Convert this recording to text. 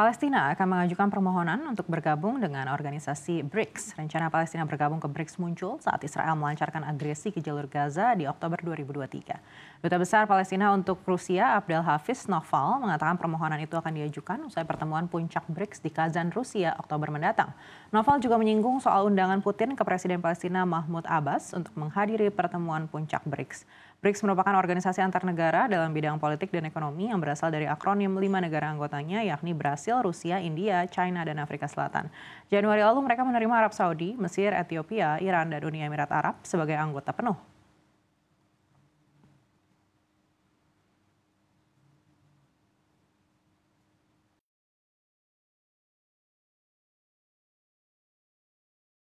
Palestina akan mengajukan permohonan untuk bergabung dengan organisasi BRICS. Rencana Palestina bergabung ke BRICS muncul saat Israel melancarkan agresi ke jalur Gaza di Oktober 2023. Duta Besar Palestina untuk Rusia Abdel Hafiz Noval mengatakan permohonan itu akan diajukan usai pertemuan puncak BRICS di Kazan, Rusia Oktober mendatang. Noval juga menyinggung soal undangan Putin ke Presiden Palestina Mahmud Abbas untuk menghadiri pertemuan puncak BRICS. BRICS merupakan organisasi antar negara dalam bidang politik dan ekonomi yang berasal dari akronim lima negara anggotanya yakni Brasil, Brasil, Rusia, India, China, dan Afrika Selatan. Januari lalu mereka menerima Arab Saudi, Mesir, Ethiopia, Iran, dan Uni Emirat Arab sebagai anggota penuh.